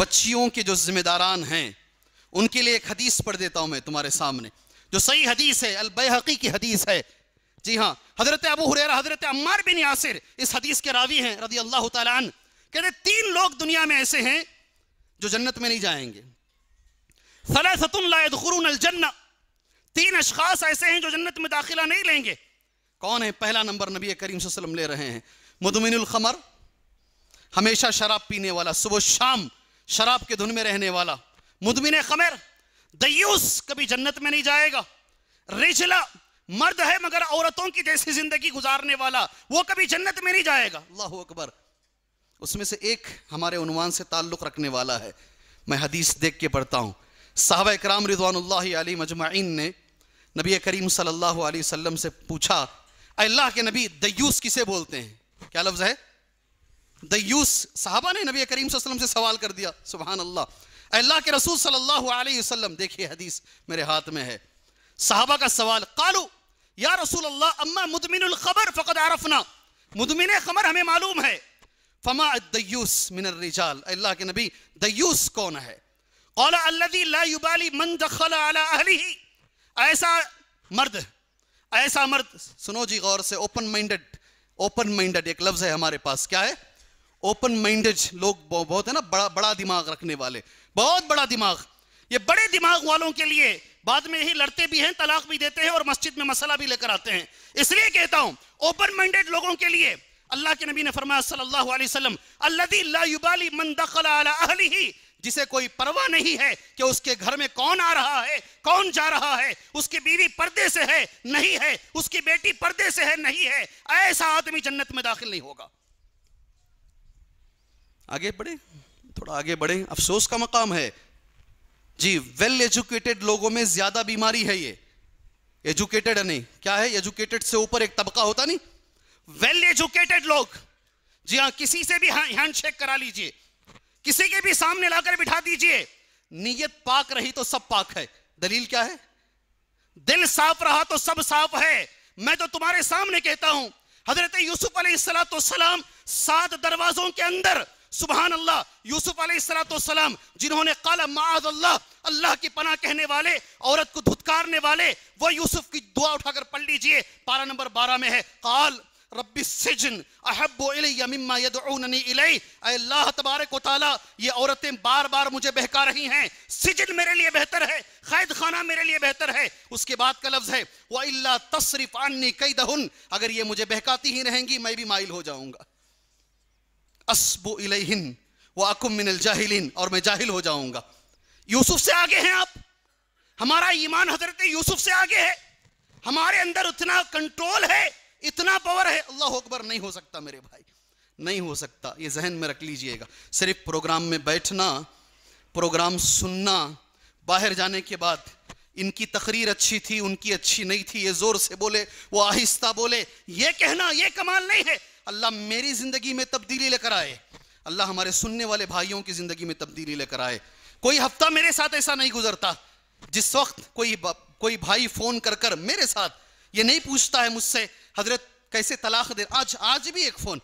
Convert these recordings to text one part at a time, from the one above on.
बच्चियों के जो जिम्मेदारान हैं उनके लिए एक हदीस पढ़ देता हूं मैं तुम्हारे सामने जो सही हदीस है अलबहकी की हदीस है जी हाँ हजरत अबू हुररा हजरत अम्मार बिन यासिर इस हदीस के रावी हैं रदी अल्लाह तन कहते तीन लोग दुनिया में ऐसे हैं जो जन्नत में नहीं जाएंगे जन्ना तीन अशखास ऐसे हैं जो जन्नत में दाखिला नहीं लेंगे कौन है पहला नंबर नबी करीम ले रहे हैं ख़मर हमेशा शराब पीने वाला सुबह शाम शराब के धुन में रहने वाला मुदमिन खमर दयूस कभी जन्नत में नहीं जाएगा रिजला मर्द है मगर औरतों की जैसी जिंदगी गुजारने वाला वो कभी जन्नत में नहीं जाएगा अल्लाह अकबर उसमें से एक हमारे उनवान से ताल्लुक़ रखने वाला है मैं हदीस देख के पढ़ता हूँ साहब कराम रिजवान मजमाइन ने नबी करीम सल्लल्लाहु अलैहि वसल्लम से पूछा अल्लाह के नबी दयूस किसे बोलते हैं क्या लफ्ज़ है द यूस साहबा ने नबी करीम सल्लम से सवाल कर दिया सुबह अल्लाह अल्लाह के रसूल सल्लल्लाहु अलैहि वसल्लम देखिए हदीस मेरे हाथ में है साहबा का सवाल कालू या रसूल अल्लाह अम्मा मुदमिन खबर फ़कद आरफना मुदमिन खबर हमें मालूम है फमा दयूस मिनर रिजाल अल्लाह के नबी दयूस कौन है कौला अल्लदी मन दखला अला ऐसा मर्द ऐसा मर्द सुनो जी गौर से ओपन माइंडेड ओपन माइंडेड एक लफ्ज है हमारे पास क्या है ओपन माइंडेड लोग बहुत है ना बड़ा बड़ा दिमाग रखने वाले बहुत बड़ा दिमाग ये बड़े दिमाग वालों के लिए बाद में यही लड़ते भी हैं तलाक भी देते हैं और मस्जिद में मसला भी लेकर आते हैं इसलिए कहता हूं ओपन माइंडेड लोगों के लिए अल्लाह के नबी ने फरमाया सल्लल्लाहु अलैहि वसल्लम ला युबाली मन अला अहलिही जिसे कोई परवाह नहीं है कि उसके घर में कौन आ रहा है कौन जा रहा है उसकी बीवी पर्दे से है नहीं है उसकी बेटी पर्दे से है नहीं है ऐसा आदमी जन्नत में दाखिल नहीं होगा आगे बढ़े थोड़ा आगे बढ़े अफसोस का मकाम है जी वेल एजुकेटेड लोगों में ज्यादा बीमारी है ये एजुकेटेड नहीं क्या है एजुकेटेड से ऊपर एक तबका होता नहीं वेल एजुकेटेड लोग जी हाँ किसी से भी हैंड हाँ, शेक करा लीजिए किसी के भी सामने लाकर बिठा दीजिए नीयत पाक रही तो सब पाक है दलील क्या है दिल साफ रहा तो सब साफ है मैं तो तुम्हारे सामने कहता हूं हजरत यूसुफ अलैहिस्सलाम सात दरवाजों के अंदर सुबह अल्लाह यूसुफ सलाम जिन्होंने कल माज अल्लाह अल्लाह की पना कहने वाले औरत को धुतकारने वाले वो यूसुफ की दुआ उठाकर पढ़ लीजिए पारा नंबर बारह में है काल रब्बी तबारक ताला ये औरतें बार बार मुझे बहका रही हैं सिजन मेरे लिए बेहतर है कैद खाना मेरे लिए बेहतर है उसके बाद का लफ्ज़ है वह अल्लाह तसरिफ अन्नी कई दहन अगर ये मुझे बहकाती ही रहेंगी मैं भी माइल हो जाऊंगा असबो इलेहिन व अकुम मिनल जाहिलिन और मैं जाहिल हो जाऊंगा यूसुफ से आगे हैं आप हमारा ईमान हजरत यूसुफ से आगे है हमारे अंदर उतना कंट्रोल है इतना पावर है अल्लाह अकबर नहीं हो सकता मेरे भाई नहीं हो सकता ये जहन में रख लीजिएगा सिर्फ प्रोग्राम में बैठना प्रोग्राम सुनना बाहर जाने के बाद इनकी तकरीर अच्छी थी उनकी अच्छी नहीं थी ये जोर से बोले वो आहिस्ता बोले ये कहना ये कमाल नहीं है अल्लाह मेरी ज़िंदगी में तब्दीली लेकर आए अल्लाह हमारे सुनने वाले भाइयों की ज़िंदगी में तब्दीली लेकर आए कोई हफ्ता मेरे साथ ऐसा नहीं गुजरता जिस वक्त कोई कोई भाई फ़ोन कर कर मेरे साथ ये नहीं पूछता है मुझसे हजरत कैसे तलाक दे आज आज भी एक फ़ोन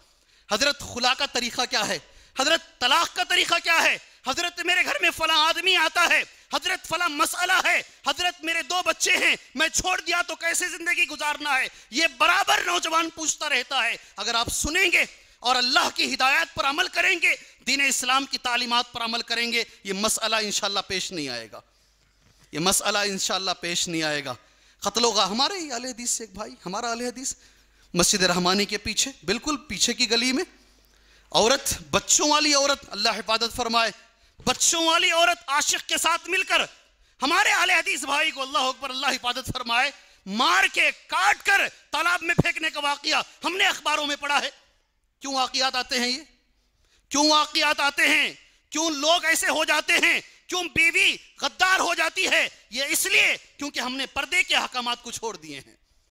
हजरत खुला का तरीक़ा क्या है हजरत तलाक का तरीक़ा क्या है हजरत मेरे घर में फला आदमी आता है हजरत फला मसला है हजरत मेरे दो बच्चे हैं मैं छोड़ दिया तो कैसे जिंदगी गुजारना है ये बराबर नौजवान पूछता रहता है अगर आप सुनेंगे और अल्लाह की हिदायत पर अमल करेंगे दीन इस्लाम की तालीमत पर अमल करेंगे ये मसला इनशाला पेश नहीं आएगा ये मसला इनशाला पेश नहीं आएगा होगा हमारे ही अलहदीस से एक भाई हमारा अलहदीस मस्जिद रहमानी के पीछे बिल्कुल पीछे की गली में औरत बच्चों वाली औरत अल्लाह हिफाजत फरमाए बच्चों वाली औरत आशिक के साथ मिलकर हमारे आले हदीस भाई को अल्लाह अकबर अल्लाह हिफाजत फरमाए मार के काट कर तालाब में फेंकने का वाकिया हमने अखबारों में पढ़ा है क्यों वाकियात आते हैं ये क्यों वाकियात आते हैं क्यों लोग ऐसे हो जाते हैं क्यों बीवी गद्दार हो जाती है ये इसलिए क्योंकि हमने पर्दे के अहकाम को छोड़ दिए हैं